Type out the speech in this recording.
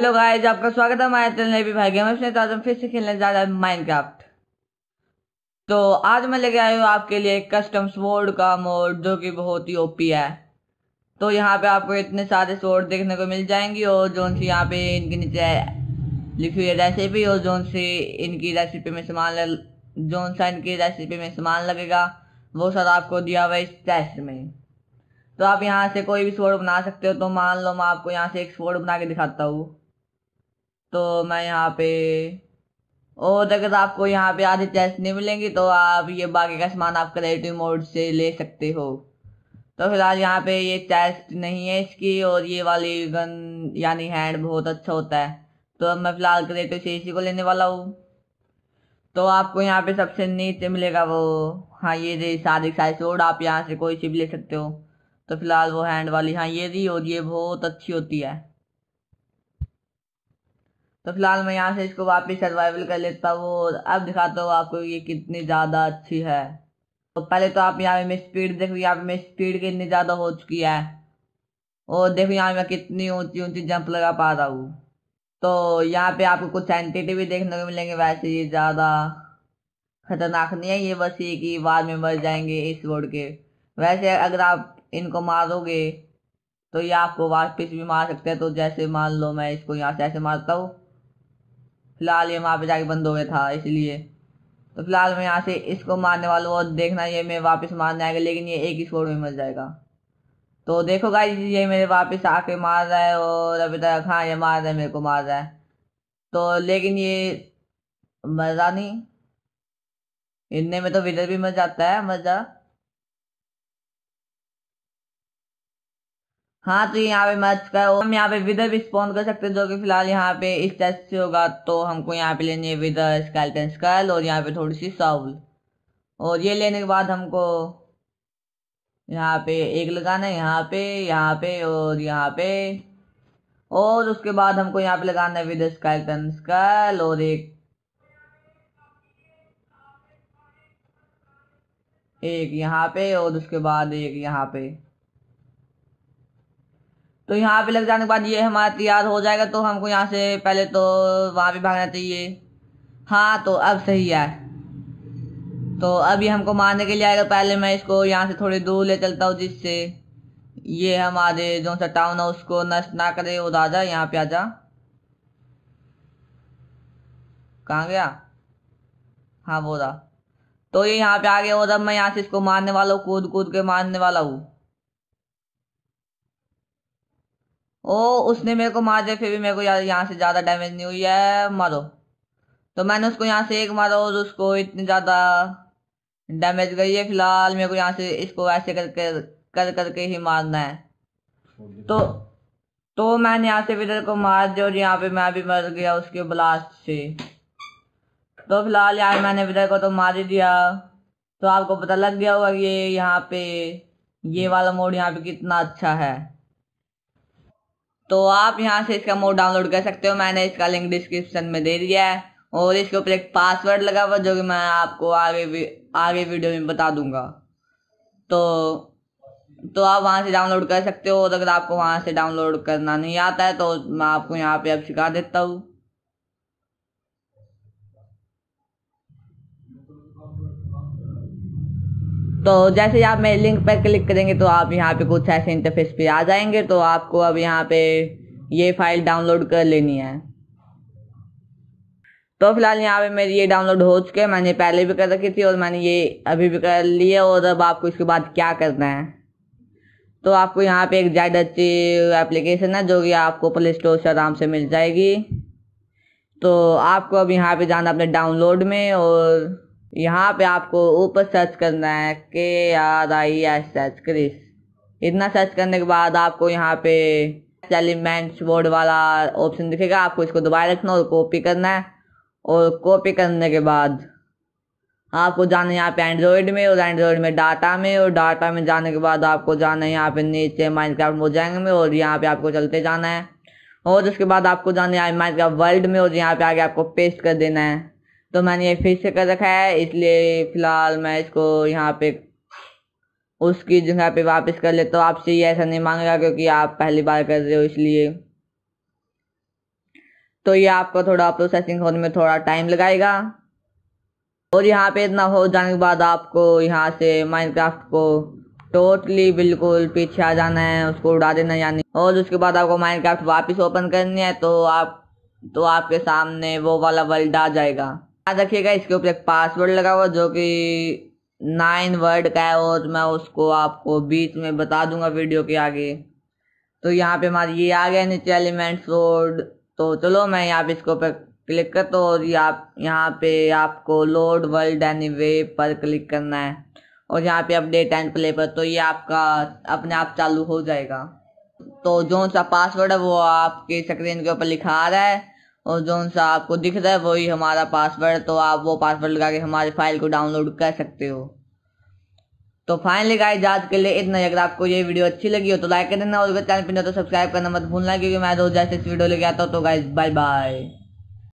hello guys आपका स्वागत है हमारे चैनल भी भाई गेमर्स में तो आज हम फिर से खेलने जा रहे हैं माइनक्राफ्ट तो आज मैं लेके आया हूँ आपके लिए कस्टम स्वोर्ड का मोड जो कि बहुत ही ओपी है तो यहाँ पे आपको इतने सारे स्वोर्ड देखने को मिल जाएंगी और जो सी यहाँ पे इनके नीचे लिखी हुई रेसिपी और जो सी इनकी रेसिपी में सामान जो सा इनकी रेसिपी में सामान लगेगा वो सर आपको दिया हुआ इस टेस्ट में तो आप यहाँ से कोई भी स्वोर्ड बना सकते हो तो मान लो मैं आपको यहाँ से एक स्वोर्ड बना के दिखाता हूँ तो मैं यहाँ पे और अगर आपको यहाँ पे आधे चेस्ट नहीं मिलेंगी तो आप ये बाकी का सामान आप क्रिएटिव मोड से ले सकते हो तो फिलहाल यहाँ पे ये चेस्ट नहीं है इसकी और ये वाली गन यानी हैंड बहुत अच्छा होता है तो अब मैं फिलहाल क्रिएटिव से इसी को लेने वाला हूँ तो आपको यहाँ पे सबसे नीचे मिलेगा वो हाँ ये रही सारी साइज सोड आप यहाँ से कोई सी भी ले सकते हो तो फिलहाल वो हैंड वाली हाँ ये रही और ये बहुत अच्छी होती है तो फिलहाल मैं यहाँ से इसको वापस सर्वाइवल कर लेता हूँ और अब दिखाता हूँ आपको ये कितनी ज़्यादा अच्छी है तो पहले तो आप यहाँ पे मैं स्पीड देखो यहाँ पे मैं स्पीड कितनी ज़्यादा हो चुकी है और देखो यहाँ मैं कितनी ऊंची ऊंची जंप लगा पा रहा हूँ तो यहाँ पे आपको कुछ एंटिटी भी देखने को मिलेंगे वैसे ये ज़्यादा खतरनाक नहीं है ये बस ये कि बाद में मर जाएंगे इस बोर्ड के वैसे अगर आप इनको मारोगे तो ये आपको वापस भी मार सकते हैं तो जैसे मान लो मैं इसको यहाँ से ऐसे मारता हूँ फिलहाल ये वहाँ पे जाके बंद हो गया था इसलिए तो फिलहाल मैं यहाँ से इसको मारने वाला हूँ और देखना ये मैं वापस मारने आएगा लेकिन ये एक ही स्पोर्ट में मर जाएगा तो देखो गाइस ये मेरे वापस आके मार रहा है और अभी तक हाँ ये मार रहा है मेरे को मार रहा है तो लेकिन ये मजा नहीं इनने में तो विदर भी मर जाता है मजा हाँ तो यहाँ पे मैच का हम यहाँ पे विदर भी स्पॉन कर सकते हैं जो कि फिलहाल यहाँ पे इस टेस्ट से होगा तो हमको यहाँ पे लेनी है विदर स्केल्टन स्कैल और यहाँ पे थोड़ी सी साउल और ये लेने के बाद हमको यहाँ पे एक लगाना है यहाँ पे यहाँ पे और यहाँ पे और उसके बाद हमको यहाँ पे लगाना है विदर स्केल्टन स्कैल और एक एक यहाँ पे और उसके बाद एक यहाँ पे तो यहाँ पे लग जाने के बाद ये हमारा तैयार हो जाएगा तो हमको यहाँ से पहले तो वहाँ भी भागना चाहिए हाँ तो अब सही है तो अभी हमको मारने के लिए आएगा पहले मैं इसको यहाँ से थोड़ी दूर ले चलता हूँ जिससे ये हमारे जो सा टाउन है उसको नष्ट ना करे वो राजा यहाँ पे आ जा कहाँ गया हाँ वो रहा तो ये यहाँ पे आ गया और अब मैं यहाँ से इसको मारने वाला हूँ कूद कूद के मारने वाला हूँ ओ उसने मेरे को मार दिया फिर भी मेरे को यहाँ से ज़्यादा डैमेज नहीं हुई है मारो तो मैंने उसको यहाँ से एक मारा और उसको इतनी ज़्यादा डैमेज गई है फिलहाल मेरे को यहाँ से इसको ऐसे करके कर करके ही मारना है तो तो मैंने यहाँ से विदर को मार दिया और यहाँ पे मैं भी मर गया उसके ब्लास्ट से तो फिलहाल यार मैंने विदर को तो मार ही दिया तो आपको पता लग गया होगा ये यहाँ पे ये वाला मोड यहाँ पे कितना अच्छा है तो आप यहाँ से इसका मोड डाउनलोड कर सकते हो मैंने इसका लिंक डिस्क्रिप्शन में दे दिया है और इसके ऊपर एक पासवर्ड लगा हुआ जो कि मैं आपको आगे वी, आगे वीडियो में बता दूंगा तो तो आप वहाँ से डाउनलोड कर सकते हो और अगर आपको वहाँ से डाउनलोड करना नहीं आता है तो मैं आपको यहाँ पे अब सिखा देता हूँ तो जैसे आप मेरे लिंक पर क्लिक करेंगे तो आप यहाँ पे कुछ ऐसे इंटरफेस पे आ जाएंगे तो आपको अब यहाँ पे ये फाइल डाउनलोड कर लेनी है तो फिलहाल यहाँ पे मेरी ये डाउनलोड हो चुके हैं मैंने पहले भी कर रखी थी और मैंने ये अभी भी कर ली है और अब आपको इसके बाद क्या करना है तो आपको यहाँ पे एक जैड अच्छी एप्लीकेशन है जो कि आपको प्ले स्टोर से आराम से मिल जाएगी तो आपको अब यहाँ पे जाना अपने डाउनलोड में और यहाँ पे आपको ऊपर सर्च करना है K R I S H Krish इतना सर्च करने के बाद आपको यहाँ पे एलिमेंट्स बोर्ड वाला ऑप्शन दिखेगा आपको इसको दोबारा रखना और कॉपी करना है और कॉपी करने के बाद आपको जाना है यहाँ पे एंड्रॉयड में और एंड्रॉयड में डाटा में और डाटा में जाने के बाद आपको जाना है यहाँ पे नीचे माइनक्राफ्ट हो जाएंगे में और यहाँ पे आपको चलते जाना है और उसके बाद आपको जाना है माइनक्राफ्ट वर्ल्ड में और यहाँ पे आगे आपको पेस्ट कर देना है तो मैंने ये फिर से कर रखा है इसलिए फ़िलहाल मैं इसको यहाँ पे उसकी जगह पे वापस कर लेता तो हूँ आपसे ये ऐसा नहीं मांगेगा क्योंकि आप पहली बार कर रहे हो इसलिए तो ये आपको थोड़ा प्रोसेसिंग होने में थोड़ा टाइम लगाएगा और यहाँ पे इतना हो जाने के बाद आपको यहाँ से माइनक्राफ्ट को टोटली बिल्कुल पीछे आ जाना है उसको उड़ा देना यानी और उसके बाद आपको माइनक्राफ्ट वापस ओपन करनी है तो आप तो आपके सामने वो वाला वर्ल्ड आ जाएगा याद रखिएगा इसके ऊपर एक पासवर्ड लगा हुआ जो कि नाइन वर्ड का है और मैं उसको आपको बीच में बता दूंगा वीडियो के आगे तो यहाँ पे हमारे ये आ गया नीचे एलिमेंट्स लोड तो चलो मैं यहाँ पे इसके ऊपर क्लिक कर तो और ये आप यहाँ पे आपको लोड वर्ल्ड एनी वे पर क्लिक करना है और यहाँ पे अपडेट एंड प्ले पर तो ये आपका अपने आप चालू हो जाएगा तो जो सा पासवर्ड है वो आपके स्क्रीन के ऊपर लिखा आ रहा है और जो सा आपको दिख रहा है वही हमारा पासवर्ड तो आप वो पासवर्ड लगा के हमारे फाइल को डाउनलोड कर सकते हो तो फाइनली गाइस आज के लिए इतना ही अगर आपको ये वीडियो अच्छी लगी हो तो लाइक कर देना और अगर चैनल पर तो सब्सक्राइब करना मत भूलना क्योंकि मैं रोज जैसे इस वीडियो लेके आता हूँ तो गाइस बाय बाय